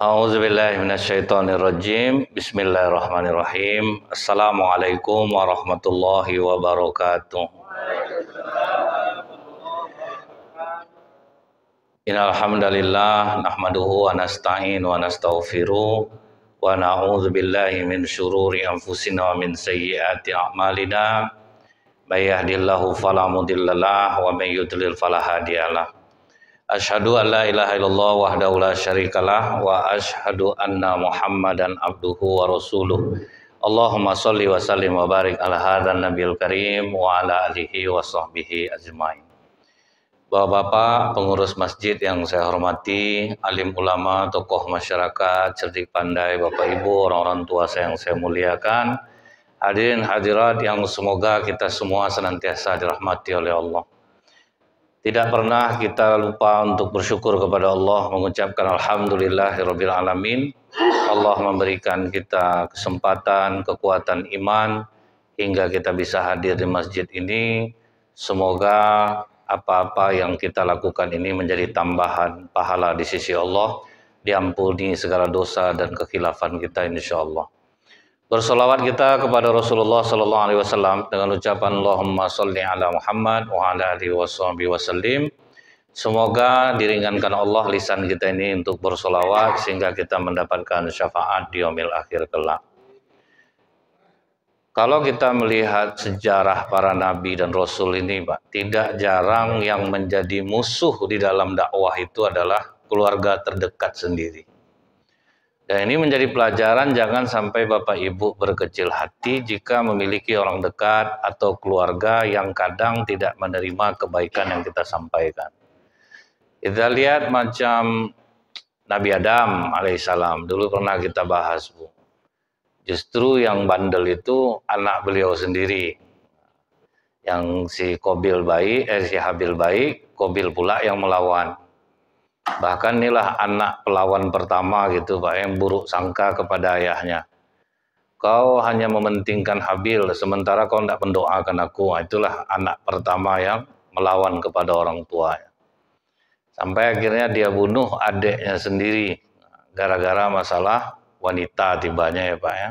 billahi rajim. Bismillahirrahmanirrahim. Assalamualaikum warahmatullahi wabarakatuh. Innalhamdalillah nahmaduhu wa nasta'in wa nastaghfiru wa na'udzu billahi min syururi anfusina wa min sayyiati a'malina may yahdihillahu fala mudhillalah wa may yudlil fala hadiyalah Ashadu an la ilaha illallah wahdahu la syarikalah wa ashadu anna muhammadan abduhu wa rasuluh. Allahumma salli wa sallim wa barik ala hadhan nabil karim wa ala alihi wa sahbihi ajmain. Bapak-bapak pengurus masjid yang saya hormati, alim ulama, tokoh masyarakat, cerdik pandai, bapak ibu, orang-orang tua saya yang saya muliakan, hadirin hadirat yang semoga kita semua senantiasa dirahmati oleh Allah. Tidak pernah kita lupa untuk bersyukur kepada Allah, mengucapkan Alhamdulillahirabbil alamin. Allah memberikan kita kesempatan, kekuatan iman hingga kita bisa hadir di masjid ini. Semoga apa-apa yang kita lakukan ini menjadi tambahan pahala di sisi Allah, diampuni segala dosa dan kekhilafan kita insya Allah. Bersolawat kita kepada Rasulullah Sallallahu Alaihi Wasallam dengan ucapan Allahumma salli ala Muhammad wa ala alihi wasallim. Semoga diringankan Allah lisan kita ini untuk bersolawat sehingga kita mendapatkan syafaat di omil akhir kelak. Kalau kita melihat sejarah para nabi dan rasul ini, Pak, tidak jarang yang menjadi musuh di dalam dakwah itu adalah keluarga terdekat sendiri. Ya, ini menjadi pelajaran jangan sampai Bapak Ibu berkecil hati jika memiliki orang dekat atau keluarga yang kadang tidak menerima kebaikan yang kita sampaikan. Kita lihat macam Nabi Adam alaihissalam, dulu pernah kita bahas Bu. Justru yang bandel itu anak beliau sendiri. Yang si Kobil baik, eh si Habil baik, Kobil pula yang melawan. Bahkan inilah anak pelawan pertama gitu Pak yang buruk sangka kepada ayahnya. Kau hanya mementingkan Habil sementara kau tidak mendoakan aku. Nah, itulah anak pertama yang melawan kepada orang tuanya. Sampai akhirnya dia bunuh adiknya sendiri gara-gara masalah wanita tibanya ya Pak ya.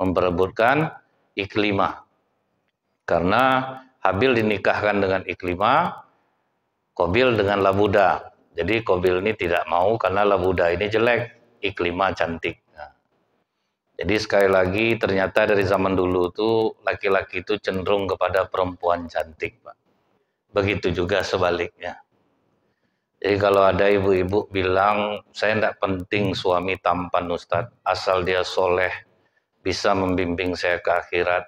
Memperebutkan Iklimah. Karena Habil dinikahkan dengan Iklimah, Kobil dengan Labuda. Jadi Kobil ini tidak mau karena Labuda ini jelek, iklima cantik. Nah. Jadi sekali lagi ternyata dari zaman dulu tuh laki-laki itu cenderung kepada perempuan cantik, Pak. Begitu juga sebaliknya. Jadi kalau ada ibu-ibu bilang, saya tidak penting suami tampan Ustadz, asal dia soleh, bisa membimbing saya ke akhirat.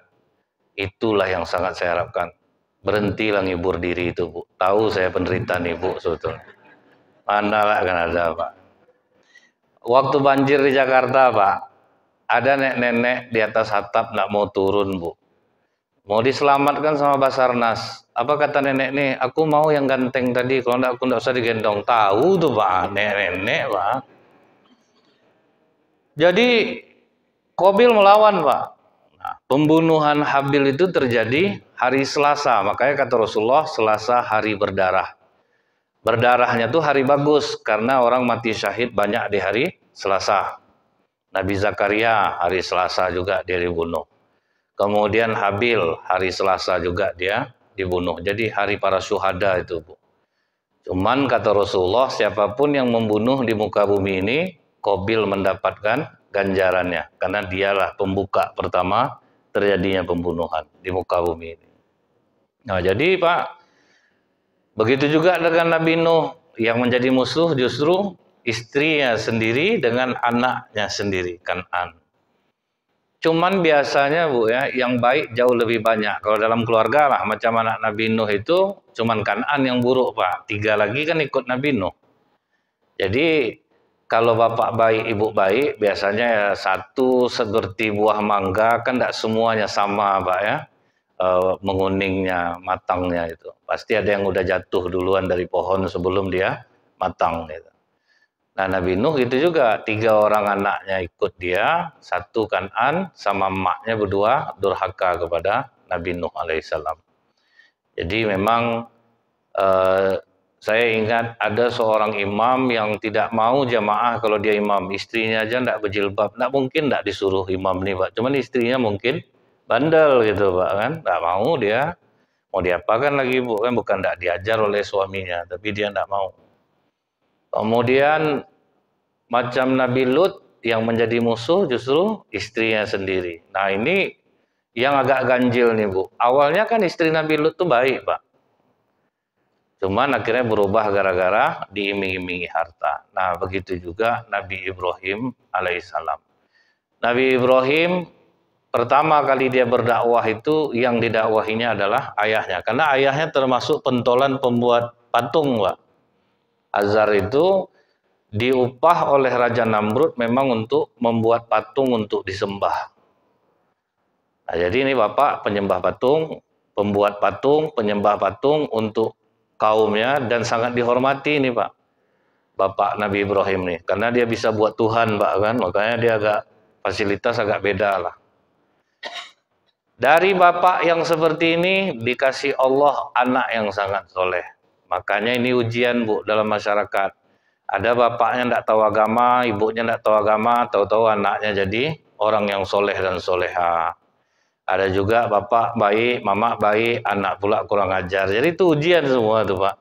Itulah yang sangat saya harapkan. Berhentilah ngibur diri itu, Bu. Tahu saya penderitaan Ibu sebetulnya lah kan ada Pak. Waktu banjir di Jakarta Pak, ada nenek-nenek di atas atap nggak mau turun Bu. Mau diselamatkan sama Basarnas. Apa kata nenek nih? Aku mau yang ganteng tadi. Kalau enggak aku enggak usah digendong. Tahu tuh Pak, nenek-nenek Pak. Jadi Kobil melawan Pak. Nah, pembunuhan Habil itu terjadi hari Selasa. Makanya kata Rasulullah, Selasa hari berdarah. Berdarahnya tuh hari bagus karena orang mati syahid banyak di hari Selasa. Nabi Zakaria hari Selasa juga dia dibunuh. Kemudian Habil hari Selasa juga dia dibunuh. Jadi hari para syuhada itu, Bu. Cuman kata Rasulullah, siapapun yang membunuh di muka bumi ini, Kobil mendapatkan ganjarannya. Karena dialah pembuka pertama terjadinya pembunuhan di muka bumi ini. Nah, jadi Pak, Begitu juga dengan Nabi Nuh yang menjadi musuh justru istrinya sendiri dengan anaknya sendiri, Kanan. Cuman biasanya Bu ya, yang baik jauh lebih banyak. Kalau dalam keluarga lah, macam anak Nabi Nuh itu cuman Kanan yang buruk Pak. Tiga lagi kan ikut Nabi Nuh. Jadi kalau bapak baik, ibu baik, biasanya ya satu seperti buah mangga kan tidak semuanya sama, Pak ya. Eh, menguningnya, matangnya itu. Pasti ada yang udah jatuh duluan dari pohon sebelum dia matang gitu. Nah Nabi Nuh itu juga tiga orang anaknya ikut dia, satu kanan sama emaknya berdua durhaka kepada Nabi Nuh alaihissalam. Jadi memang eh, saya ingat ada seorang imam yang tidak mau jamaah kalau dia imam, istrinya aja tidak berjilbab, tidak mungkin tidak disuruh imam nih pak, cuman istrinya mungkin bandel gitu pak kan nggak mau dia mau diapakan lagi bu kan bukan tidak diajar oleh suaminya tapi dia tidak mau kemudian macam Nabi Lut yang menjadi musuh justru istrinya sendiri nah ini yang agak ganjil nih bu awalnya kan istri Nabi Lut tuh baik pak cuman akhirnya berubah gara-gara diiming-imingi harta nah begitu juga Nabi Ibrahim alaihissalam Nabi Ibrahim pertama kali dia berdakwah itu yang didakwahinya adalah ayahnya karena ayahnya termasuk pentolan pembuat patung Pak. Azhar itu diupah oleh Raja Namrud memang untuk membuat patung untuk disembah. Nah, jadi ini Bapak penyembah patung, pembuat patung, penyembah patung untuk kaumnya dan sangat dihormati ini Pak. Bapak Nabi Ibrahim nih, karena dia bisa buat Tuhan Pak kan, makanya dia agak fasilitas agak beda lah. Dari bapak yang seperti ini dikasih Allah anak yang sangat soleh. Makanya ini ujian bu dalam masyarakat. Ada bapaknya tidak tahu agama, ibunya tidak tahu agama, tahu-tahu anaknya jadi orang yang soleh dan soleha. Ada juga bapak baik, mama baik, anak pula kurang ajar. Jadi itu ujian semua tuh pak.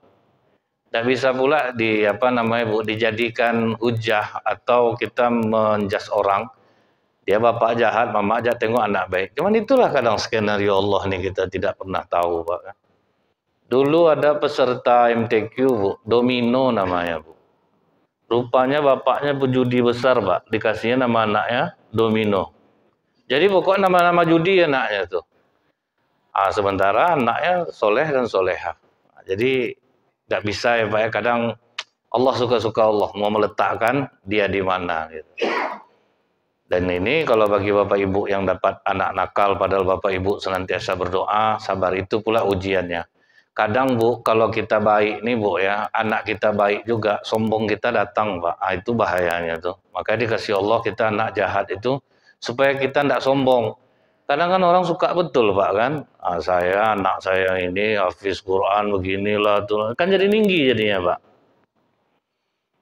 Tidak bisa pula di apa namanya bu dijadikan hujah atau kita menjas orang ya bapak jahat, mama jahat, tengok anak baik. Cuman itulah kadang skenario Allah nih kita tidak pernah tahu, Pak. Dulu ada peserta MTQ, Bu, Domino namanya, Bu. Rupanya bapaknya penjudi besar, Pak. Dikasihnya nama anaknya Domino. Jadi pokoknya nama-nama judi anaknya tuh. Ah, sementara anaknya soleh dan soleha. Jadi tidak bisa ya Pak ya. Kadang Allah suka-suka Allah mau meletakkan dia di mana gitu. Dan ini kalau bagi Bapak Ibu yang dapat anak nakal padahal Bapak Ibu senantiasa berdoa, sabar itu pula ujiannya. Kadang Bu, kalau kita baik nih Bu ya, anak kita baik juga, sombong kita datang Pak. Nah, itu bahayanya tuh. Maka dikasih Allah kita anak jahat itu supaya kita tidak sombong. Kadang kan orang suka betul Pak kan, ah, saya anak saya ini hafiz Quran beginilah tuh kan jadi tinggi jadinya Pak.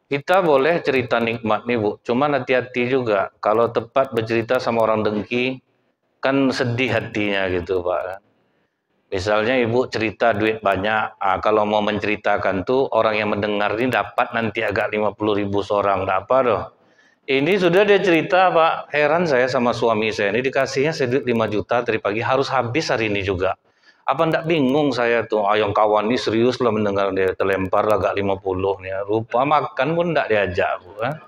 Kita boleh cerita nikmat nih Bu, cuman hati-hati juga. Kalau tepat bercerita sama orang dengki, kan sedih hatinya gitu Pak. Misalnya Ibu cerita duit banyak, ah, kalau mau menceritakan tuh orang yang mendengar ini dapat nanti agak 50 ribu seorang, tidak apa doh. Ini sudah dia cerita Pak, heran saya sama suami saya ini dikasihnya sedikit 5 juta dari pagi, harus habis hari ini juga apa ndak bingung saya tuh ayong ah, kawan ini serius lah mendengar dia terlempar lah gak lima puluh nih rupa makan pun ndak diajak bu ah.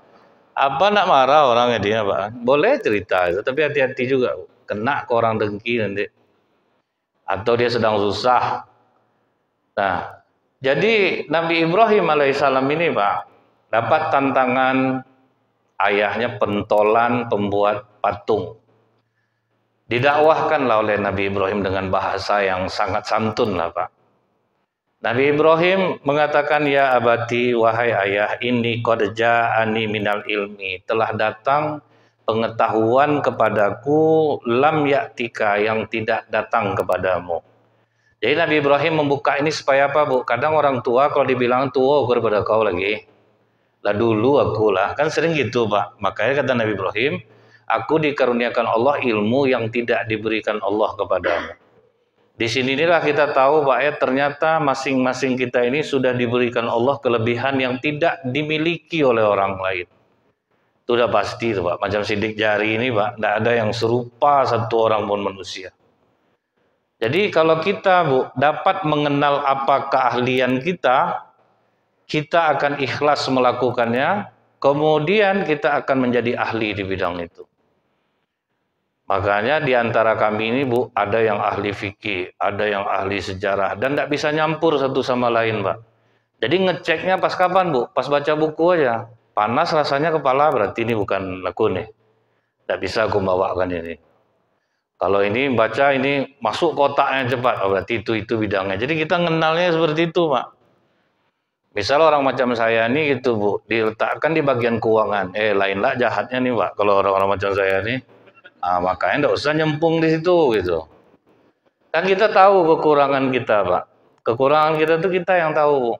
apa ndak marah orangnya dia pak boleh cerita tapi hati-hati juga kena ke orang dengki nanti atau dia sedang susah nah jadi Nabi Ibrahim alaihissalam ini pak dapat tantangan ayahnya pentolan pembuat patung Didakwahkanlah oleh Nabi Ibrahim dengan bahasa yang sangat santun lah Pak. Nabi Ibrahim mengatakan, Ya abati, wahai ayah, ini kodja ani minal ilmi. Telah datang pengetahuan kepadaku lam yaktika yang tidak datang kepadamu. Jadi Nabi Ibrahim membuka ini supaya apa bu? Kadang orang tua kalau dibilang tua aku kepada kau lagi. Lah dulu aku lah. Kan sering gitu pak. Makanya kata Nabi Ibrahim, Aku dikaruniakan Allah ilmu yang tidak diberikan Allah kepadamu. Di sini inilah kita tahu Pak ya ternyata masing-masing kita ini sudah diberikan Allah kelebihan yang tidak dimiliki oleh orang lain. Itu udah pasti tuh Pak. Macam sidik jari ini Pak, tidak ada yang serupa satu orang pun manusia. Jadi kalau kita Bu dapat mengenal apa keahlian kita, kita akan ikhlas melakukannya, kemudian kita akan menjadi ahli di bidang itu. Makanya di antara kami ini Bu ada yang ahli fikih, ada yang ahli sejarah dan tidak bisa nyampur satu sama lain, Pak. Jadi ngeceknya pas kapan, Bu? Pas baca buku aja. Panas rasanya kepala berarti ini bukan aku nih. Tidak bisa aku bawakan ini. Kalau ini baca ini masuk kotaknya cepat, oh, berarti itu itu bidangnya. Jadi kita kenalnya seperti itu, Pak. Misal orang macam saya ini gitu, Bu, diletakkan di bagian keuangan. Eh, lainlah jahatnya nih, Pak, kalau orang-orang macam saya ini. Nah, makanya tidak usah nyempung di situ gitu. Kan kita tahu kekurangan kita, Pak. Kekurangan kita itu kita yang tahu.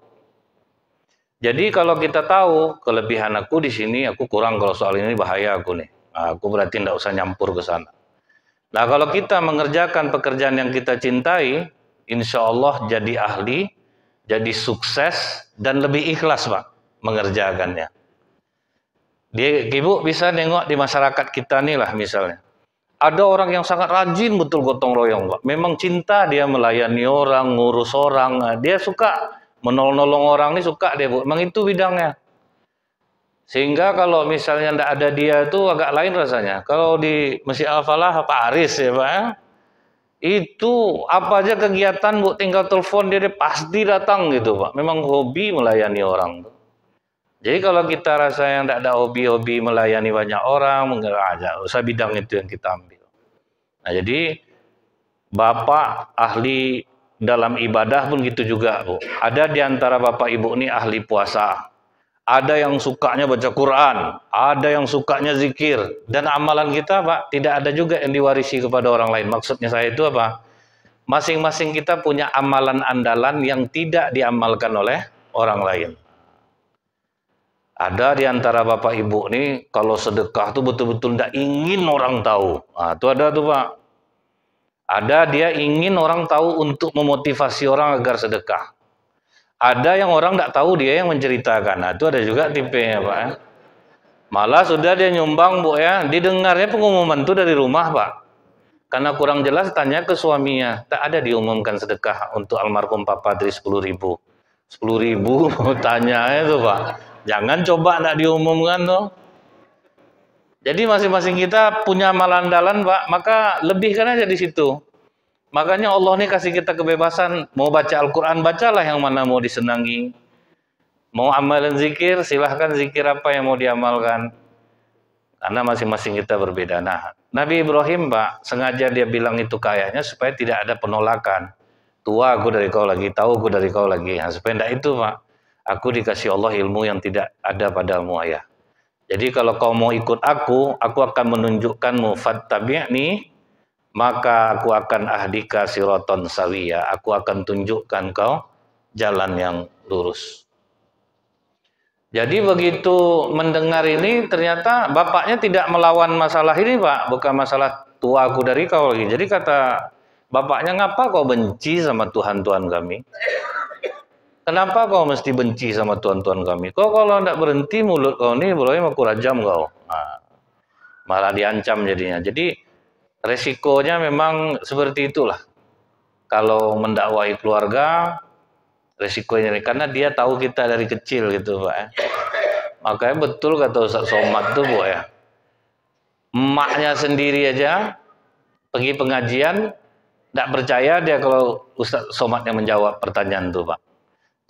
Jadi kalau kita tahu kelebihan aku di sini, aku kurang kalau soal ini bahaya aku nih. Nah, aku berarti tidak usah nyampur ke sana. Nah kalau kita mengerjakan pekerjaan yang kita cintai, insya Allah jadi ahli, jadi sukses dan lebih ikhlas pak mengerjakannya. Dia, ibu bisa nengok di masyarakat kita nih lah misalnya ada orang yang sangat rajin betul gotong royong, Pak. Memang cinta dia melayani orang, ngurus orang. Nah, dia suka menolong-nolong orang ini suka dia, Bu. Memang itu bidangnya. Sehingga kalau misalnya tidak ada dia itu agak lain rasanya. Kalau di Masjid Al-Falah, Pak Aris ya Pak ya. Itu apa aja kegiatan Bu tinggal telepon dia, dia pasti datang gitu Pak. Memang hobi melayani orang. Jadi kalau kita rasa yang tidak ada hobi-hobi melayani banyak orang, mungkin aja usah bidang itu yang kita ambil. Nah, jadi bapak ahli dalam ibadah pun gitu juga, Bu. Ada di antara bapak ibu ini ahli puasa. Ada yang sukanya baca Quran, ada yang sukanya zikir. Dan amalan kita, Pak, tidak ada juga yang diwarisi kepada orang lain. Maksudnya saya itu apa? Masing-masing kita punya amalan andalan yang tidak diamalkan oleh orang lain. Ada di antara bapak ibu nih kalau sedekah tuh betul-betul tidak ingin orang tahu. Nah, itu ada tuh pak. Ada dia ingin orang tahu untuk memotivasi orang agar sedekah. Ada yang orang tidak tahu dia yang menceritakan. Nah, itu ada juga tipenya pak. Ya. Malah sudah dia nyumbang bu ya, didengarnya pengumuman itu dari rumah pak. Karena kurang jelas tanya ke suaminya, tak ada diumumkan sedekah untuk almarhum papa dari sepuluh ribu. Sepuluh ribu tanya itu pak. Jangan coba tidak diumumkan tuh. Jadi masing-masing kita punya malandalan, Pak. Maka lebih karena jadi situ. Makanya Allah nih kasih kita kebebasan. Mau baca Al-Quran, bacalah yang mana mau disenangi. Mau amalan zikir, silahkan zikir apa yang mau diamalkan. Karena masing-masing kita berbeda. Nah, Nabi Ibrahim, Pak, sengaja dia bilang itu kayaknya supaya tidak ada penolakan. Tua aku dari kau lagi, tahu aku dari kau lagi. Nah, supaya tidak itu, Pak. Aku dikasih Allah ilmu yang tidak ada padamu ayah. Jadi kalau kau mau ikut aku, aku akan menunjukkanmu fattabi'ni maka aku akan ahdika siraton sawiya. Aku akan tunjukkan kau jalan yang lurus. Jadi begitu mendengar ini ternyata bapaknya tidak melawan masalah ini pak, bukan masalah tua aku dari kau lagi. Jadi kata bapaknya ngapa kau benci sama Tuhan Tuhan kami? Kenapa kau mesti benci sama tuan-tuan kami? Kau kalau tidak berhenti mulut kau ini, mau mau kurajam kau. Nah, malah diancam jadinya. Jadi resikonya memang seperti itulah. Kalau mendakwai keluarga, resikonya karena dia tahu kita dari kecil gitu pak. Ya. Makanya betul kata Ustaz Somad tuh bu ya. Emaknya sendiri aja pergi pengajian, tidak percaya dia kalau Ustaz Somad yang menjawab pertanyaan tuh pak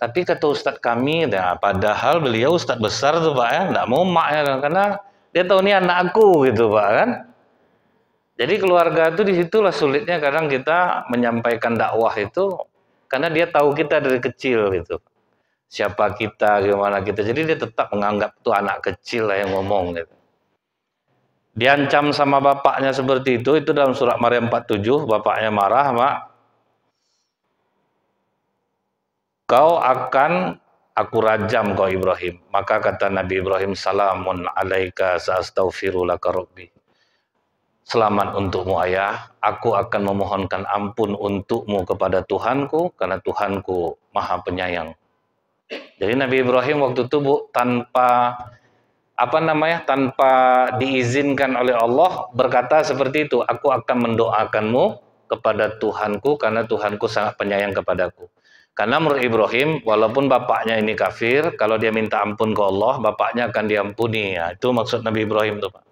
tapi kata ustadz kami, nah, padahal beliau ustadz besar tuh pak ya, nggak mau mak ya karena dia tahu ini anakku gitu pak kan. Jadi keluarga itu disitulah sulitnya kadang kita menyampaikan dakwah itu karena dia tahu kita dari kecil gitu. Siapa kita, gimana kita. Jadi dia tetap menganggap tuh anak kecil lah yang ngomong gitu. Diancam sama bapaknya seperti itu, itu dalam surat Maryam 47, bapaknya marah, Pak. kau akan aku rajam kau Ibrahim. Maka kata Nabi Ibrahim, salamun alaika sa'astaghfirulaka rabbi. Selamat untukmu ayah, aku akan memohonkan ampun untukmu kepada Tuhanku, karena Tuhanku maha penyayang. Jadi Nabi Ibrahim waktu itu bu, tanpa apa namanya tanpa diizinkan oleh Allah berkata seperti itu aku akan mendoakanmu kepada Tuhanku karena Tuhanku sangat penyayang kepadaku karena menurut Ibrahim, walaupun bapaknya ini kafir, kalau dia minta ampun ke Allah, bapaknya akan diampuni. Ya, itu maksud Nabi Ibrahim itu. Pak.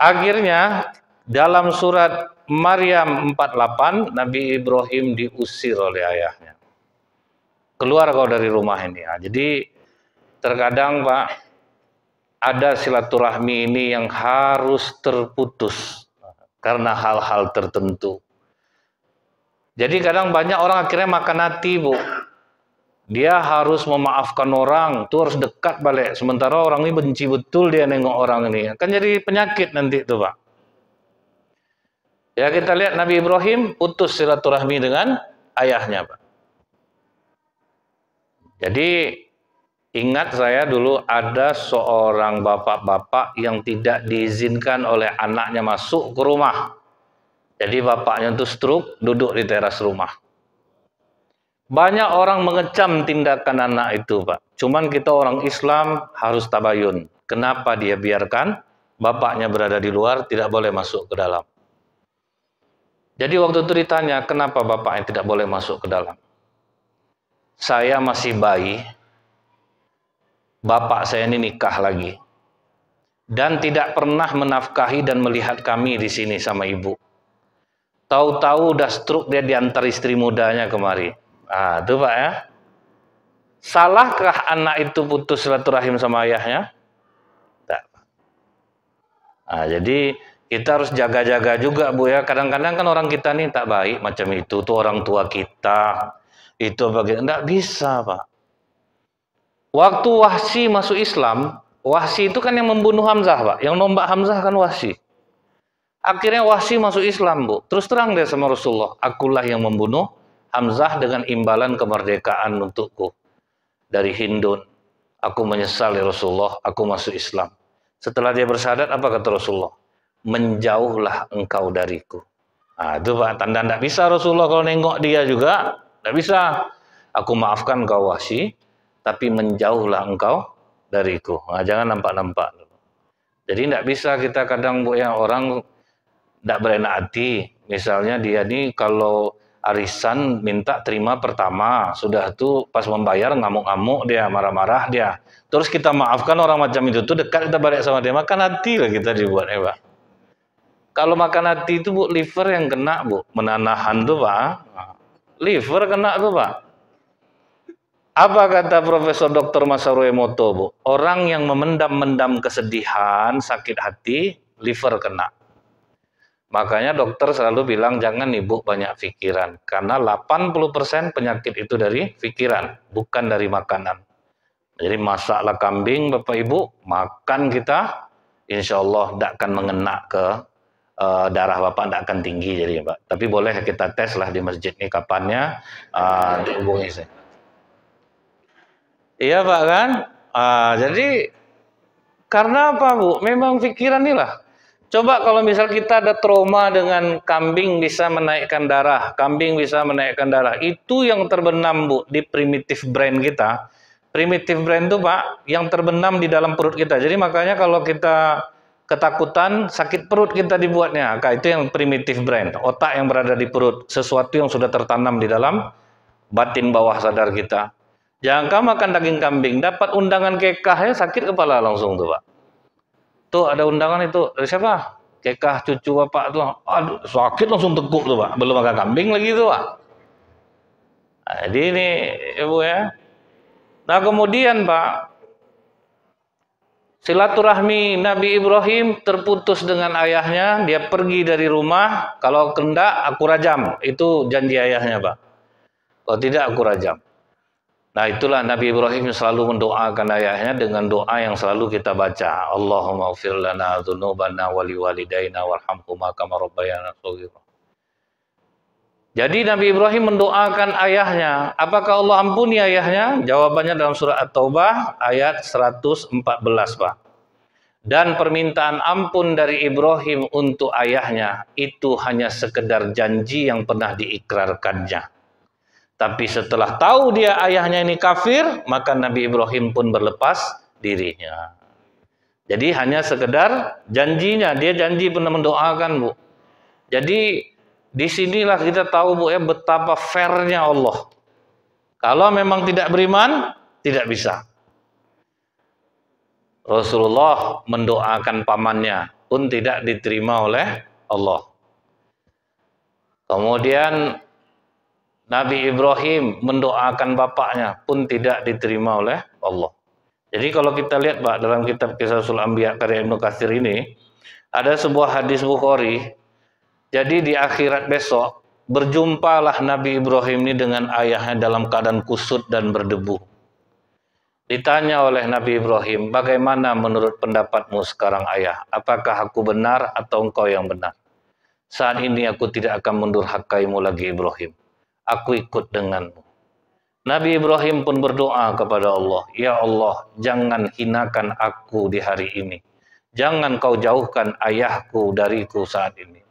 Akhirnya dalam surat Maryam 48, Nabi Ibrahim diusir oleh ayahnya. Keluar kau dari rumah ini. Ya. Jadi terkadang Pak, ada silaturahmi ini yang harus terputus karena hal-hal tertentu jadi kadang banyak orang akhirnya makan hati, Bu. Dia harus memaafkan orang, tuh harus dekat balik. Sementara orang ini benci betul dia nengok orang ini. Akan jadi penyakit nanti itu, Pak. Ya kita lihat Nabi Ibrahim putus silaturahmi dengan ayahnya, Pak. Jadi ingat saya dulu ada seorang bapak-bapak yang tidak diizinkan oleh anaknya masuk ke rumah. Jadi bapaknya itu stroke, duduk di teras rumah. Banyak orang mengecam tindakan anak itu, Pak. Cuman kita orang Islam harus tabayun. Kenapa dia biarkan bapaknya berada di luar, tidak boleh masuk ke dalam. Jadi waktu itu ditanya, kenapa bapaknya tidak boleh masuk ke dalam? Saya masih bayi, bapak saya ini nikah lagi. Dan tidak pernah menafkahi dan melihat kami di sini sama ibu. Tahu-tahu udah struk dia diantar istri mudanya kemari. Ah, itu Pak ya. Salahkah anak itu putus silaturahim sama ayahnya? Tidak. Nah, jadi kita harus jaga-jaga juga Bu ya. Kadang-kadang kan orang kita nih tak baik macam itu. tuh orang tua kita. Itu bagi Tidak bisa Pak. Waktu Wahsi masuk Islam, Wahsi itu kan yang membunuh Hamzah Pak. Yang nombak Hamzah kan Wahsi. Akhirnya Wahsy masuk Islam, Bu. Terus terang dia sama Rasulullah, akulah yang membunuh Hamzah dengan imbalan kemerdekaan untukku dari Hindun. Aku menyesal ya Rasulullah, aku masuk Islam. Setelah dia bersadat, apa kata Rasulullah? Menjauhlah engkau dariku. Nah, itu Pak, tanda tidak bisa Rasulullah kalau nengok dia juga. Tidak bisa. Aku maafkan kau Wahsy, tapi menjauhlah engkau dariku. Nah, jangan nampak-nampak. Jadi tidak bisa kita kadang bu yang orang tidak berenak hati. Misalnya dia ini kalau arisan minta terima pertama, sudah tuh pas membayar ngamuk-ngamuk dia, marah-marah dia. Terus kita maafkan orang macam itu tuh dekat kita balik sama dia, makan hati lah kita dibuat ya Pak. Kalau makan hati itu Bu, liver yang kena Bu, menanahan tuh Pak. Liver kena tuh Pak. Apa kata Profesor Dr. Masaru Emoto, Bu? Orang yang memendam-mendam kesedihan, sakit hati, liver kena. Makanya dokter selalu bilang jangan ibu banyak pikiran karena 80% penyakit itu dari pikiran, bukan dari makanan. Jadi masaklah kambing Bapak Ibu, makan kita insya Allah tidak akan mengena ke uh, darah Bapak tidak akan tinggi jadi Pak. Tapi boleh kita tes lah di masjid ini kapannya uh, eh, dihubungi saya. Iya Pak kan? Uh, jadi karena apa Bu? Memang pikiran inilah Coba kalau misal kita ada trauma dengan kambing bisa menaikkan darah, kambing bisa menaikkan darah. Itu yang terbenam, Bu, di primitif brain kita. Primitif brain itu, Pak, yang terbenam di dalam perut kita. Jadi makanya kalau kita ketakutan, sakit perut kita dibuatnya. Nah, itu yang primitif brain, otak yang berada di perut, sesuatu yang sudah tertanam di dalam batin bawah sadar kita. Jangan makan daging kambing, dapat undangan ya sakit kepala langsung tuh, Pak tuh ada undangan itu dari siapa? Kekah cucu bapak tuh, aduh sakit langsung teguk tuh pak, belum makan kambing lagi tuh pak. Nah, jadi ini ibu ya. Nah kemudian pak, silaturahmi Nabi Ibrahim terputus dengan ayahnya, dia pergi dari rumah, kalau kendak aku rajam, itu janji ayahnya pak. Kalau tidak aku rajam. Nah itulah Nabi Ibrahim selalu mendoakan ayahnya dengan doa yang selalu kita baca. Allahumma ufir lana dhunubana wali walidayna warhamhuma kama rabbayana Jadi Nabi Ibrahim mendoakan ayahnya. Apakah Allah ampuni ayahnya? Jawabannya dalam surah At-Taubah ayat 114, Pak. Dan permintaan ampun dari Ibrahim untuk ayahnya itu hanya sekedar janji yang pernah diikrarkannya tapi setelah tahu dia ayahnya ini kafir, maka Nabi Ibrahim pun berlepas dirinya. Jadi hanya sekedar janjinya, dia janji pernah mendoakan, Bu. Jadi disinilah kita tahu, Bu, ya betapa fairnya Allah. Kalau memang tidak beriman, tidak bisa. Rasulullah mendoakan pamannya pun tidak diterima oleh Allah. Kemudian Nabi Ibrahim mendoakan bapaknya pun tidak diterima oleh Allah. Jadi kalau kita lihat Pak dalam kitab Kisah Sul Ambiya karya Ibnu Katsir ini ada sebuah hadis Bukhari. Jadi di akhirat besok berjumpalah Nabi Ibrahim ini dengan ayahnya dalam keadaan kusut dan berdebu. Ditanya oleh Nabi Ibrahim, bagaimana menurut pendapatmu sekarang ayah? Apakah aku benar atau engkau yang benar? Saat ini aku tidak akan mundur mendurhakaimu lagi Ibrahim aku ikut denganmu. Nabi Ibrahim pun berdoa kepada Allah, Ya Allah, jangan hinakan aku di hari ini. Jangan kau jauhkan ayahku dariku saat ini.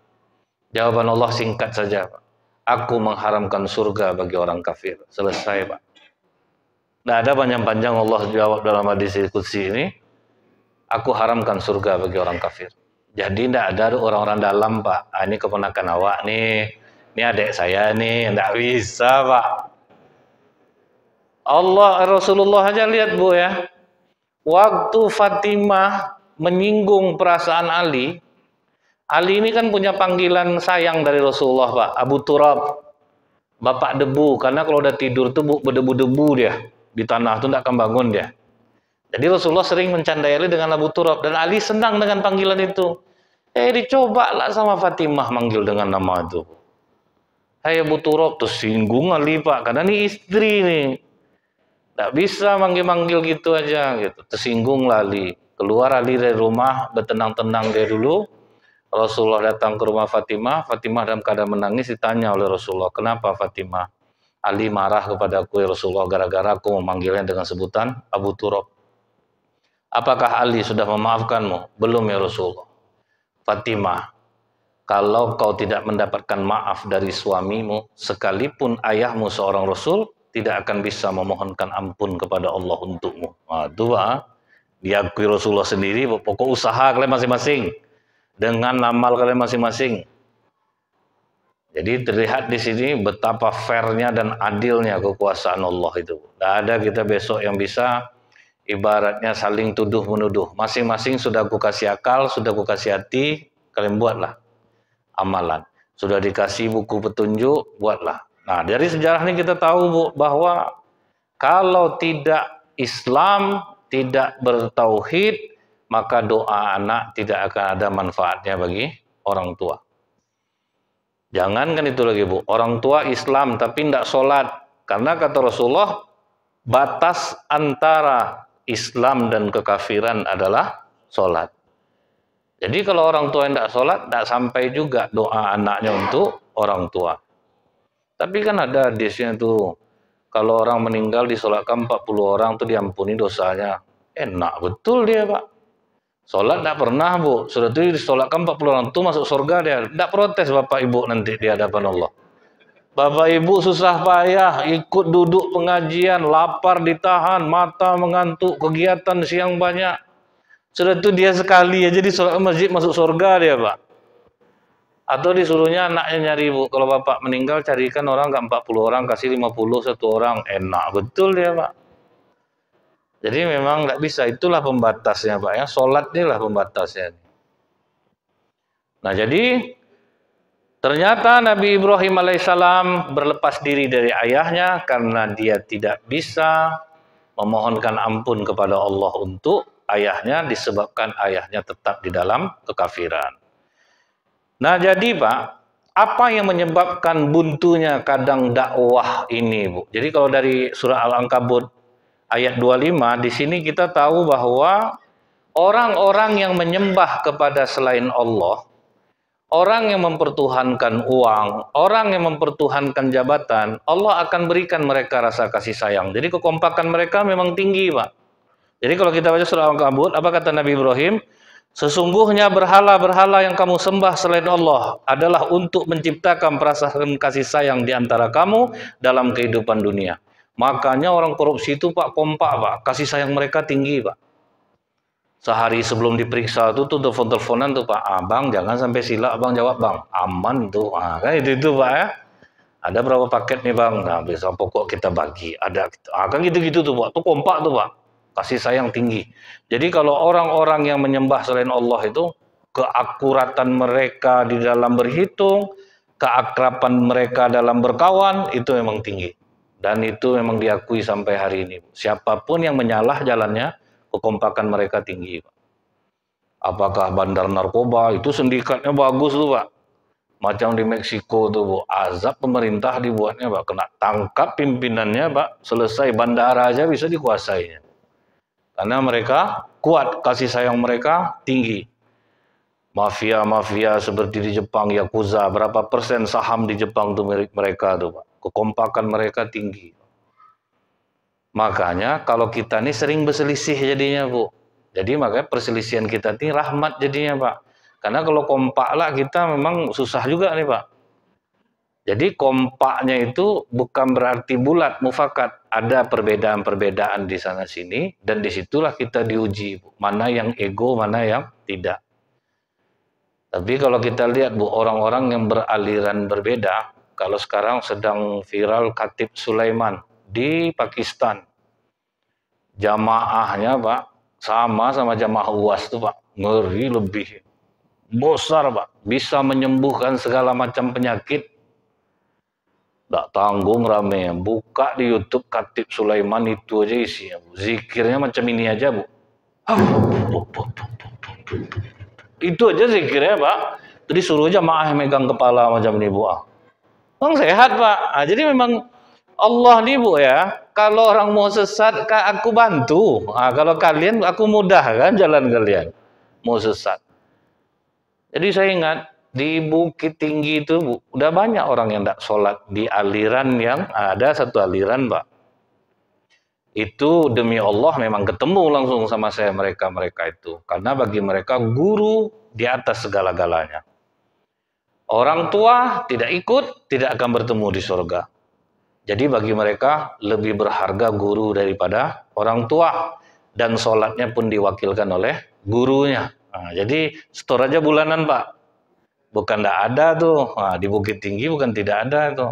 Jawaban Allah singkat saja, Pak. Aku mengharamkan surga bagi orang kafir. Selesai, Pak. Tidak ada panjang-panjang Allah jawab dalam hadis kursi ini. Aku haramkan surga bagi orang kafir. Jadi tidak ada orang-orang dalam, Pak. Ah, ini keponakan awak nih ini adik saya nih, tidak bisa pak. Allah Rasulullah aja lihat bu ya. Waktu Fatimah menyinggung perasaan Ali, Ali ini kan punya panggilan sayang dari Rasulullah pak, Abu Turab. Bapak debu, karena kalau udah tidur tuh berdebu-debu dia. Di tanah tuh tidak akan bangun dia. Jadi Rasulullah sering mencandai Ali dengan Abu Turab. Dan Ali senang dengan panggilan itu. Eh dicoba lah sama Fatimah manggil dengan nama itu. Saya butuh rok, tersinggung kali Pak, karena ini istri nih. Tidak bisa manggil-manggil gitu aja gitu. Tersinggung lali. Keluar Ali dari rumah, bertenang-tenang dia dulu. Rasulullah datang ke rumah Fatimah. Fatimah dalam keadaan menangis ditanya oleh Rasulullah, kenapa Fatimah? Ali marah kepada aku ya Rasulullah gara-gara aku memanggilnya dengan sebutan Abu Turab. Apakah Ali sudah memaafkanmu? Belum ya Rasulullah. Fatimah, kalau kau tidak mendapatkan maaf dari suamimu, sekalipun ayahmu seorang rasul, tidak akan bisa memohonkan ampun kepada Allah untukmu. Nah, itu ah. diakui Rasulullah sendiri, pokok usaha kalian masing-masing. Dengan amal kalian masing-masing. Jadi terlihat di sini betapa fairnya dan adilnya kekuasaan Allah itu. Tidak ada kita besok yang bisa ibaratnya saling tuduh menuduh. Masing-masing sudah aku kasih akal, sudah aku kasih hati, kalian buatlah amalan. Sudah dikasih buku petunjuk, buatlah. Nah, dari sejarah ini kita tahu Bu, bahwa kalau tidak Islam, tidak bertauhid, maka doa anak tidak akan ada manfaatnya bagi orang tua. Jangankan itu lagi Bu, orang tua Islam tapi tidak sholat. Karena kata Rasulullah, batas antara Islam dan kekafiran adalah sholat. Jadi kalau orang tua yang tidak sholat, tidak sampai juga doa anaknya untuk orang tua. Tapi kan ada hadisnya itu, kalau orang meninggal disolatkan 40 orang itu diampuni dosanya. Enak betul dia pak. Sholat tidak pernah bu, sudah itu disolatkan 40 orang itu masuk surga dia. Tidak protes bapak ibu nanti di hadapan Allah. Bapak ibu susah payah ikut duduk pengajian, lapar ditahan, mata mengantuk, kegiatan siang banyak sudah itu dia sekali aja disuruh masjid masuk surga dia pak. Atau disuruhnya anaknya nyari bu, kalau bapak meninggal carikan orang nggak 40 orang kasih 50 satu orang enak betul dia pak. Jadi memang nggak bisa itulah pembatasnya pak ya sholat inilah pembatasnya. Nah jadi Ternyata Nabi Ibrahim alaihissalam berlepas diri dari ayahnya karena dia tidak bisa memohonkan ampun kepada Allah untuk ayahnya disebabkan ayahnya tetap di dalam kekafiran. Nah jadi Pak, apa yang menyebabkan buntunya kadang dakwah ini Bu? Jadi kalau dari surah Al-Ankabut ayat 25, di sini kita tahu bahwa orang-orang yang menyembah kepada selain Allah, orang yang mempertuhankan uang, orang yang mempertuhankan jabatan, Allah akan berikan mereka rasa kasih sayang. Jadi kekompakan mereka memang tinggi Pak. Jadi kalau kita baca surah Al-Ankabut, apa kata Nabi Ibrahim? Sesungguhnya berhala-berhala yang kamu sembah selain Allah adalah untuk menciptakan perasaan kasih sayang di antara kamu dalam kehidupan dunia. Makanya orang korupsi itu Pak kompak Pak, kasih sayang mereka tinggi Pak. Sehari sebelum diperiksa itu tuh telepon-teleponan tuh Pak, abang ah, jangan sampai sila abang jawab bang, aman tuh, ah, kan itu itu Pak ya. Ada berapa paket nih bang? Nah, besok pokok kita bagi. Ada, ah, kan gitu-gitu tuh Pak, tuh kompak tuh Pak kasih sayang tinggi. Jadi kalau orang-orang yang menyembah selain Allah itu keakuratan mereka di dalam berhitung, keakrapan mereka dalam berkawan itu memang tinggi. Dan itu memang diakui sampai hari ini. Siapapun yang menyalah jalannya, kekompakan mereka tinggi. Apakah bandar narkoba, itu sendikatnya bagus tuh Pak. Macam di Meksiko tuh Bu, azab pemerintah dibuatnya Pak. Kena tangkap pimpinannya Pak, selesai bandara aja bisa dikuasainya. Karena mereka kuat, kasih sayang mereka tinggi. Mafia-mafia seperti di Jepang, Yakuza, berapa persen saham di Jepang itu milik mereka tuh Pak. Kekompakan mereka tinggi. Makanya kalau kita ini sering berselisih jadinya Bu. Jadi makanya perselisihan kita ini rahmat jadinya Pak. Karena kalau kompak lah kita memang susah juga nih Pak. Jadi kompaknya itu bukan berarti bulat mufakat. Ada perbedaan-perbedaan di sana sini dan disitulah kita diuji mana yang ego, mana yang tidak. Tapi kalau kita lihat bu orang-orang yang beraliran berbeda, kalau sekarang sedang viral Katib Sulaiman di Pakistan, jamaahnya pak sama sama jamaah uas tuh pak ngeri lebih besar pak bisa menyembuhkan segala macam penyakit Tak tanggung rame. Buka di Youtube Katib Sulaiman itu aja isinya. Bu. Zikirnya macam ini aja bu. Itu aja zikirnya pak. Jadi suruh aja maaf, megang kepala macam ini bu. Ah. Bang sehat pak. Nah, jadi memang Allah nih bu ya. Kalau orang mau sesat aku bantu. Nah, kalau kalian aku mudah kan jalan kalian. Mau sesat. Jadi saya ingat di Bukit Tinggi itu bu, udah banyak orang yang tidak sholat di aliran yang ada satu aliran pak itu demi Allah memang ketemu langsung sama saya mereka mereka itu karena bagi mereka guru di atas segala-galanya orang tua tidak ikut tidak akan bertemu di surga jadi bagi mereka lebih berharga guru daripada orang tua dan sholatnya pun diwakilkan oleh gurunya nah, jadi setor aja bulanan pak bukan tidak ada tuh. Nah, di Bukit Tinggi bukan tidak ada tuh.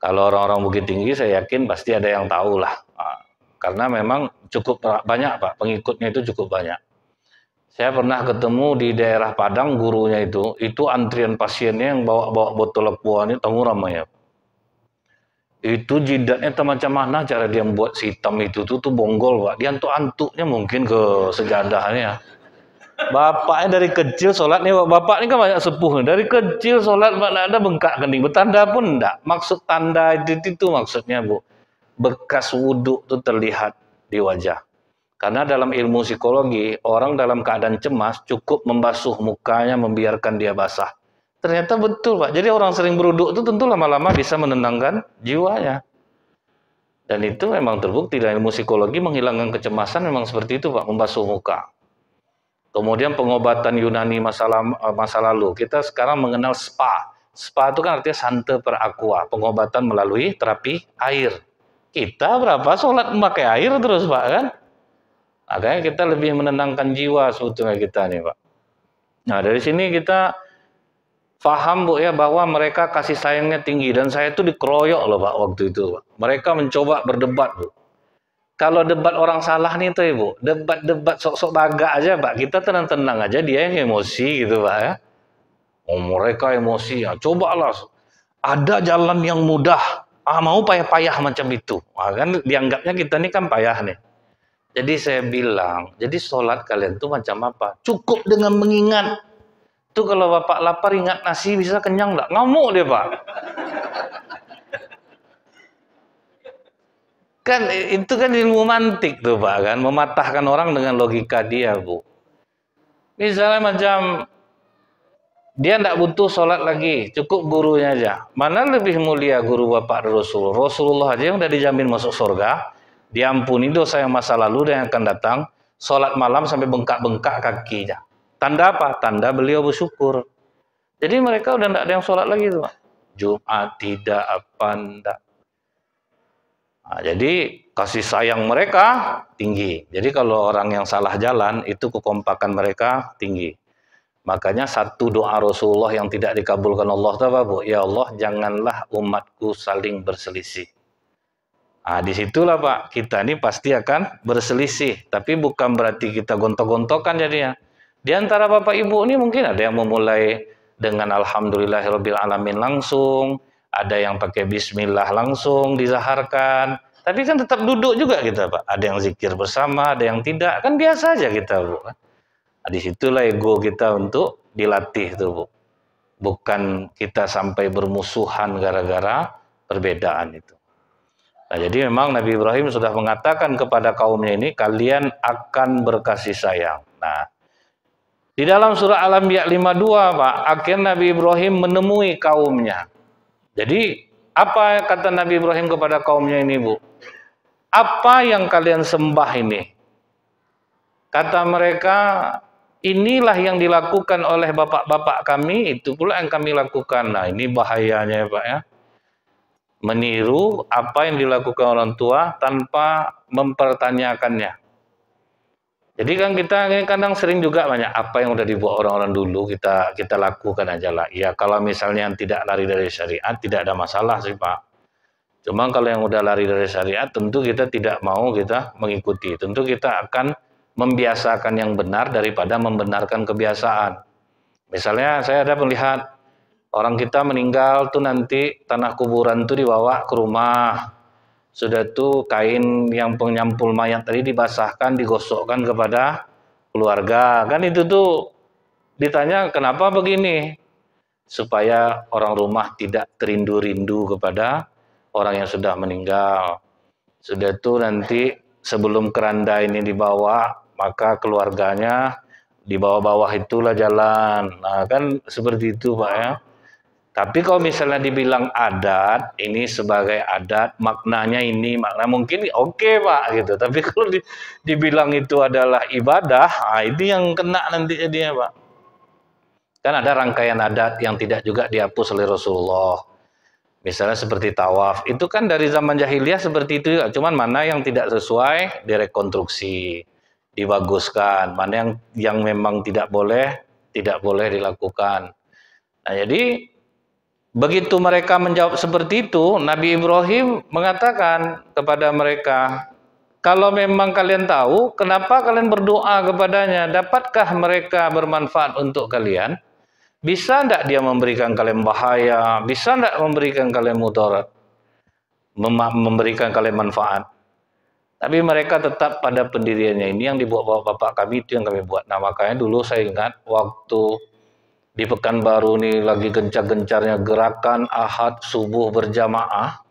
Kalau orang-orang Bukit Tinggi saya yakin pasti ada yang tahu lah. Nah, karena memang cukup banyak Pak, pengikutnya itu cukup banyak. Saya pernah ketemu di daerah Padang gurunya itu, itu antrian pasiennya yang bawa-bawa botol lepuan itu tamu ramai ya. Itu jidatnya macam mana cara dia membuat si itu tuh, tuh bonggol Pak. Dia antuk-antuknya mungkin ke sejadahnya Bapaknya dari kecil sholat nih, bapak ini kan banyak sepuh. Dari kecil sholat mana ada bengkak kening, bertanda pun enggak. Maksud tanda itu, itu maksudnya bu, bekas wudhu itu terlihat di wajah. Karena dalam ilmu psikologi, orang dalam keadaan cemas cukup membasuh mukanya, membiarkan dia basah. Ternyata betul Pak. Jadi orang sering beruduk itu tentu lama-lama bisa menenangkan jiwanya. Dan itu memang terbukti dalam ilmu psikologi menghilangkan kecemasan memang seperti itu Pak, membasuh muka. Kemudian pengobatan Yunani masa, eh, masa lalu. Kita sekarang mengenal spa. Spa itu kan artinya sante per aqua, pengobatan melalui terapi air. Kita berapa sholat memakai air terus Pak kan? Makanya kita lebih menenangkan jiwa sebetulnya kita nih Pak. Nah dari sini kita paham Bu ya bahwa mereka kasih sayangnya tinggi dan saya itu dikeroyok loh Pak waktu itu Pak. Mereka mencoba berdebat Bu kalau debat orang salah nih tuh ibu, debat-debat sok-sok baga aja pak, kita tenang-tenang aja dia yang emosi gitu pak ya. Oh mereka emosi ya, Coba lah. ada jalan yang mudah, ah mau payah-payah macam itu. ah, kan dianggapnya kita ini kan payah nih. Jadi saya bilang, jadi sholat kalian tuh macam apa? Cukup dengan mengingat. Tuh kalau bapak lapar ingat nasi bisa kenyang nggak? Ngamuk dia pak. Kan itu kan ilmu mantik tuh Pak kan, mematahkan orang dengan logika dia Bu. Misalnya macam dia tidak butuh sholat lagi, cukup gurunya aja. Mana lebih mulia guru Bapak Rasul? Rasulullah aja yang udah dijamin masuk surga, diampuni dosa yang masa lalu dan yang akan datang, sholat malam sampai bengkak-bengkak kakinya. Tanda apa? Tanda beliau bersyukur. Jadi mereka udah tidak ada yang sholat lagi tuh Pak. Jumat tidak apa ndak Nah, jadi kasih sayang mereka tinggi. Jadi kalau orang yang salah jalan itu kekompakan mereka tinggi. Makanya satu doa Rasulullah yang tidak dikabulkan Allah apa bu? Ya Allah janganlah umatku saling berselisih. Nah, disitulah Pak, kita ini pasti akan berselisih. Tapi bukan berarti kita gontok-gontokan jadinya. Di antara Bapak Ibu ini mungkin ada yang memulai dengan alamin langsung ada yang pakai bismillah langsung dizaharkan, tapi kan tetap duduk juga kita, Pak. Ada yang zikir bersama, ada yang tidak, kan biasa aja kita, Bu. Nah, disitulah ego kita untuk dilatih tuh, Bu. Bukan kita sampai bermusuhan gara-gara perbedaan itu. Nah, jadi memang Nabi Ibrahim sudah mengatakan kepada kaumnya ini, kalian akan berkasih sayang. Nah, di dalam surah Al-Anbiya 52, Pak, akhirnya Nabi Ibrahim menemui kaumnya. Jadi apa kata Nabi Ibrahim kepada kaumnya ini bu? Apa yang kalian sembah ini? Kata mereka, inilah yang dilakukan oleh bapak-bapak kami, itu pula yang kami lakukan. Nah ini bahayanya ya Pak ya. Meniru apa yang dilakukan orang tua tanpa mempertanyakannya. Jadi kan kita kadang sering juga banyak apa yang udah dibuat orang-orang dulu kita kita lakukan aja lah. Ya kalau misalnya yang tidak lari dari syariat tidak ada masalah sih Pak. Cuma kalau yang udah lari dari syariat tentu kita tidak mau kita mengikuti. Tentu kita akan membiasakan yang benar daripada membenarkan kebiasaan. Misalnya saya ada melihat orang kita meninggal tuh nanti tanah kuburan tuh dibawa ke rumah sudah itu kain yang penyampul mayat tadi dibasahkan, digosokkan kepada keluarga. Kan itu tuh ditanya kenapa begini? Supaya orang rumah tidak terindu-rindu kepada orang yang sudah meninggal. Sudah itu nanti sebelum keranda ini dibawa, maka keluarganya di bawah-bawah itulah jalan. Nah, kan seperti itu Pak ya. Tapi kalau misalnya dibilang adat, ini sebagai adat, maknanya ini, makna mungkin oke okay, Pak gitu. Tapi kalau di, dibilang itu adalah ibadah, nah, ini yang kena nanti jadinya Pak. Kan ada rangkaian adat yang tidak juga dihapus oleh Rasulullah. Misalnya seperti tawaf, itu kan dari zaman jahiliyah seperti itu juga. Cuman mana yang tidak sesuai direkonstruksi, dibaguskan. Mana yang yang memang tidak boleh, tidak boleh dilakukan. Nah jadi Begitu mereka menjawab seperti itu, Nabi Ibrahim mengatakan kepada mereka, "Kalau memang kalian tahu, kenapa kalian berdoa kepadanya? Dapatkah mereka bermanfaat untuk kalian? Bisa tidak dia memberikan kalian bahaya? Bisa tidak memberikan kalian mudarat? Mem memberikan kalian manfaat?" Tapi mereka tetap pada pendiriannya ini yang dibuat bapak-bapak kami itu yang kami buat. Nah makanya dulu saya ingat waktu di Pekanbaru ini lagi gencar-gencarnya gerakan ahad subuh berjamaah.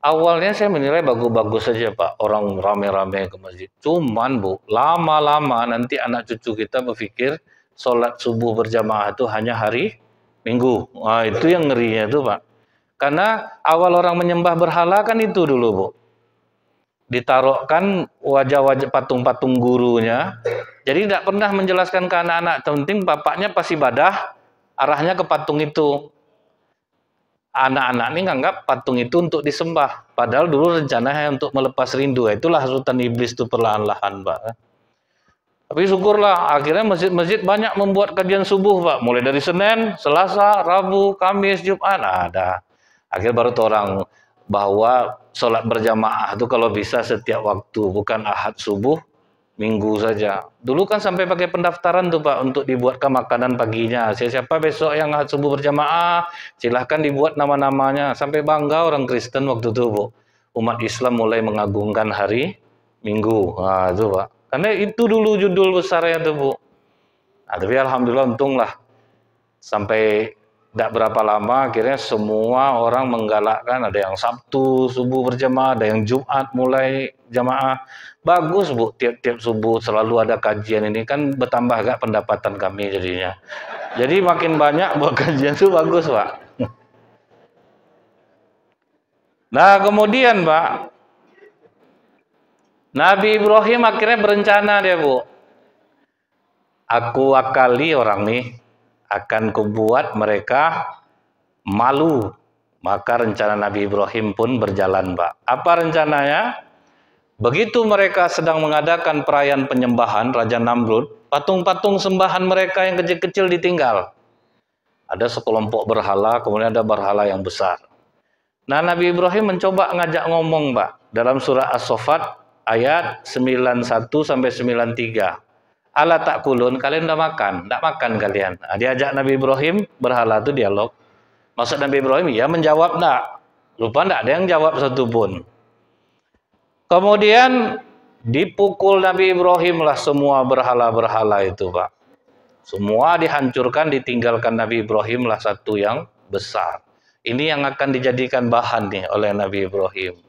Awalnya saya menilai bagus-bagus saja Pak, orang rame-rame ke masjid. Cuman Bu, lama-lama nanti anak cucu kita berpikir sholat subuh berjamaah itu hanya hari Minggu. Wah itu yang ngerinya itu Pak. Karena awal orang menyembah berhala kan itu dulu Bu ditaruhkan wajah-wajah patung-patung gurunya. Jadi tidak pernah menjelaskan ke anak-anak. Penting bapaknya pasti badah arahnya ke patung itu. Anak-anak ini nganggap patung itu untuk disembah. Padahal dulu rencananya untuk melepas rindu. Itulah sultan iblis itu perlahan-lahan, Pak. Tapi syukurlah akhirnya masjid-masjid banyak membuat kajian subuh, Pak. Mulai dari Senin, Selasa, Rabu, Kamis, Jumat nah, ada. Akhirnya baru orang bahwa sholat berjamaah itu kalau bisa setiap waktu, bukan ahad subuh, minggu saja. Dulu kan sampai pakai pendaftaran tuh Pak untuk dibuatkan makanan paginya. Siapa besok yang ahad subuh berjamaah, silahkan dibuat nama-namanya. Sampai bangga orang Kristen waktu itu Bu. Umat Islam mulai mengagungkan hari Minggu. Nah, itu Pak. Karena itu dulu judul besarnya tuh Bu. Nah, tapi Alhamdulillah untunglah sampai tidak berapa lama akhirnya semua orang menggalakkan, ada yang Sabtu subuh berjemaah, ada yang Jumat mulai jamaah. Bagus Bu, tiap-tiap subuh selalu ada kajian ini kan bertambah gak pendapatan kami jadinya. Jadi makin banyak buat kajian itu bagus Pak. Nah kemudian Pak, Nabi Ibrahim akhirnya berencana dia Bu. Aku akali orang nih, akan kubuat mereka malu. Maka rencana Nabi Ibrahim pun berjalan, Pak. Apa rencananya? Begitu mereka sedang mengadakan perayaan penyembahan Raja Namrud, patung-patung sembahan mereka yang kecil-kecil ditinggal. Ada sekelompok berhala, kemudian ada berhala yang besar. Nah, Nabi Ibrahim mencoba ngajak ngomong, Pak, dalam surah As-Sofat ayat 91 sampai 93. Ala tak kulun, kalian dah makan, Tak makan kalian. Nah, diajak Nabi Ibrahim berhala itu dialog. Maksud Nabi Ibrahim, ya menjawab tak. Lupa tak, ada yang jawab satu pun. Kemudian dipukul Nabi Ibrahim lah semua berhala-berhala itu Pak. Semua dihancurkan, ditinggalkan Nabi Ibrahim lah satu yang besar. Ini yang akan dijadikan bahan nih oleh Nabi Ibrahim.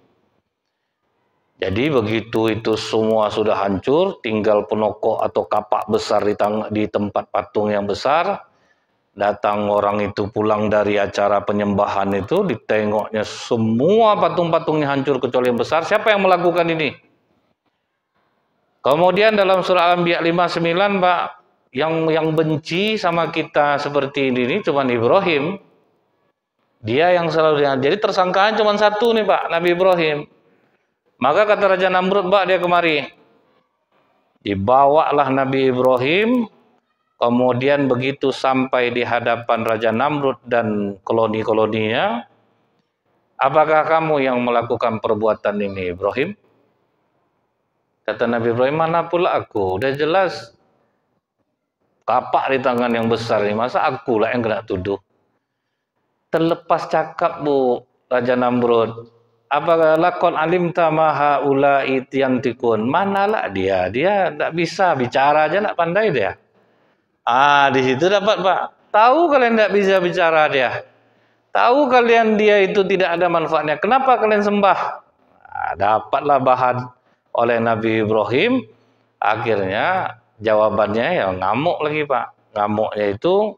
Jadi begitu itu semua sudah hancur, tinggal penokok atau kapak besar di, di tempat patung yang besar, datang orang itu pulang dari acara penyembahan itu, ditengoknya semua patung-patungnya hancur kecuali yang besar. Siapa yang melakukan ini? Kemudian dalam surah Al-Anbiya 59, Pak, yang yang benci sama kita seperti ini, ini cuma Ibrahim. Dia yang selalu dia. Jadi tersangkaan cuma satu nih, Pak, Nabi Ibrahim. Maka kata Raja Namrud, "Mbak, dia kemari." Dibawalah Nabi Ibrahim, kemudian begitu sampai di hadapan Raja Namrud dan koloni-koloninya, "Apakah kamu yang melakukan perbuatan ini, Ibrahim?" Kata Nabi Ibrahim, "Mana pula aku? Udah jelas kapak di tangan yang besar ini, masa akulah yang kena tuduh?" Terlepas cakap, Bu, Raja Namrud, apa lakon alim tamaha ula itiantikun manalah dia dia tidak bisa bicara aja nak pandai dia ah di situ dapat pak tahu kalian tidak bisa bicara dia tahu kalian dia itu tidak ada manfaatnya kenapa kalian sembah Ah, dapatlah bahan oleh Nabi Ibrahim akhirnya jawabannya ya ngamuk lagi pak ngamuknya itu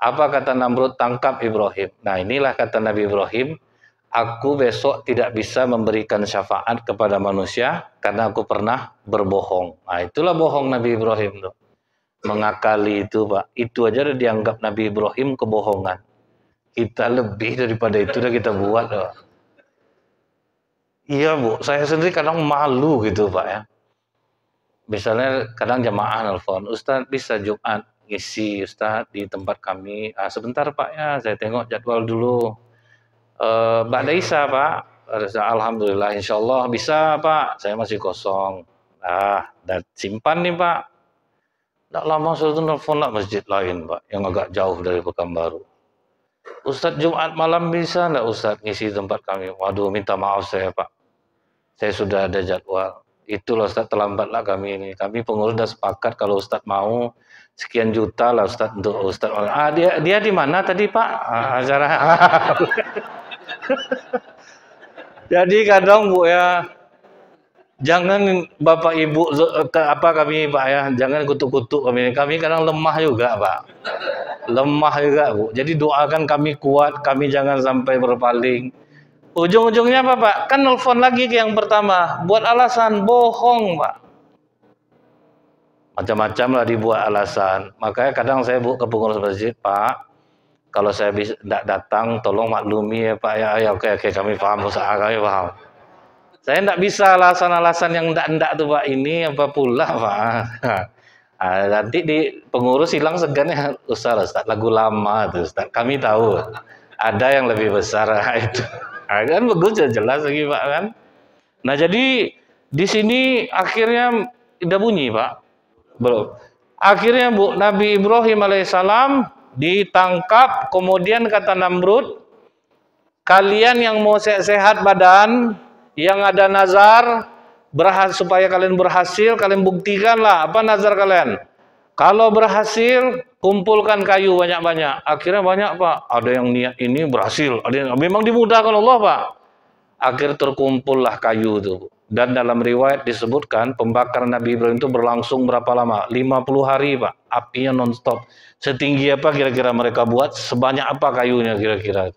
apa kata Namrud tangkap Ibrahim nah inilah kata Nabi Ibrahim aku besok tidak bisa memberikan syafaat kepada manusia karena aku pernah berbohong. Nah, itulah bohong Nabi Ibrahim tuh. Mengakali itu, Pak. Itu aja udah dianggap Nabi Ibrahim kebohongan. Kita lebih daripada itu udah kita buat, Pak. Iya, Bu. Saya sendiri kadang malu gitu, Pak ya. Misalnya kadang jamaah nelfon, Ustaz bisa Jumat ngisi Ustaz di tempat kami. Ah, sebentar Pak ya, saya tengok jadwal dulu eh, Mbak Daisa iya. Pak Alhamdulillah Insya Allah bisa Pak saya masih kosong Nah dan simpan nih Pak tidak lama saya tuh nelfon lah masjid lain Pak yang agak jauh dari Pekanbaru Ustadz Jumat malam bisa nggak Ustadz ngisi tempat kami waduh minta maaf saya Pak saya sudah ada jadwal itulah Ustadz terlambatlah kami ini. Kami pengurus sudah sepakat kalau Ustadz mau sekian juta lah Ustadz untuk Ustadz. Ah dia dia di mana tadi Pak? Ah, acara. Jadi kadang Bu ya jangan Bapak Ibu apa kami Pak ya, jangan kutuk-kutuk kami. Kami kadang lemah juga, Pak. Lemah juga, Bu. Jadi doakan kami kuat, kami jangan sampai berpaling. Ujung-ujungnya apa, Pak? Kan nelfon lagi ke yang pertama, buat alasan bohong, Pak. Macam-macam lah dibuat alasan. Makanya kadang saya bu ke pengurus masjid, Pak, kalau saya tidak datang, tolong maklumi ya Pak ya. Ya oke oke kami paham, usaha kami paham. Saya tidak bisa alasan-alasan yang tidak-tidak tuh Pak ini apa pula Pak. Nah, nanti di pengurus hilang ya, Ustaz, Ustaz lagu lama tuh Ustaz. Kami tahu ada yang lebih besar ah, itu. Nah, kan bagus ya, jelas lagi Pak kan. Nah jadi di sini akhirnya tidak bunyi Pak. Belum. Akhirnya Bu Nabi Ibrahim alaihissalam ditangkap kemudian kata Namrud kalian yang mau sehat badan yang ada nazar berhasil supaya kalian berhasil kalian buktikanlah apa nazar kalian kalau berhasil kumpulkan kayu banyak-banyak akhirnya banyak Pak ada yang niat ini berhasil ada yang memang dimudahkan Allah Pak akhir terkumpullah kayu itu dan dalam riwayat disebutkan pembakaran Nabi Ibrahim itu berlangsung berapa lama 50 hari Pak apinya nonstop Setinggi apa kira-kira mereka buat? Sebanyak apa kayunya kira-kira?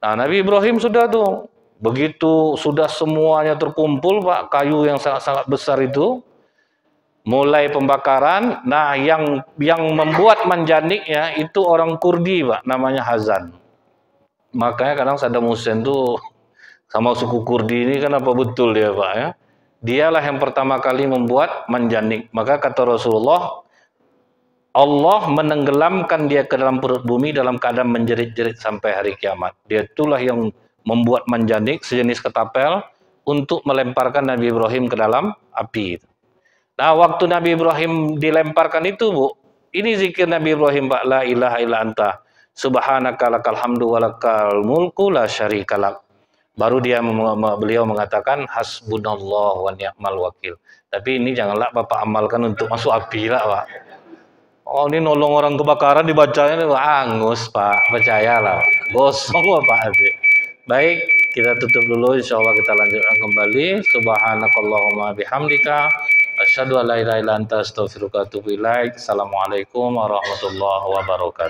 Nah, Nabi Ibrahim sudah tuh. Begitu sudah semuanya terkumpul, Pak, kayu yang sangat-sangat besar itu, mulai pembakaran. Nah, yang yang membuat manjaniknya itu orang Kurdi, Pak, namanya Hazan. Makanya kadang Saddam Hussein tuh sama suku Kurdi ini kenapa betul ya, Pak ya? Dialah yang pertama kali membuat manjanik. Maka kata Rasulullah, Allah menenggelamkan dia ke dalam perut bumi dalam keadaan menjerit-jerit sampai hari kiamat. Dia itulah yang membuat manjanik sejenis ketapel untuk melemparkan Nabi Ibrahim ke dalam api. Nah, waktu Nabi Ibrahim dilemparkan itu, Bu, ini zikir Nabi Ibrahim, Pak, la ilaha illa anta, subhanaka lakal hamdu walakal mulku la syarikalak. Baru dia beliau mengatakan hasbunallah wa ni'mal wakil. Tapi ini janganlah Bapak amalkan untuk masuk api lah, Pak. Oh ini nolong orang kebakaran dibacanya angus Pak, percayalah. Gosong Pak Abi. Baik, kita tutup dulu insya Allah kita lanjutkan kembali. Subhanakallahumma bihamdika. Assalamualaikum warahmatullahi wabarakatuh.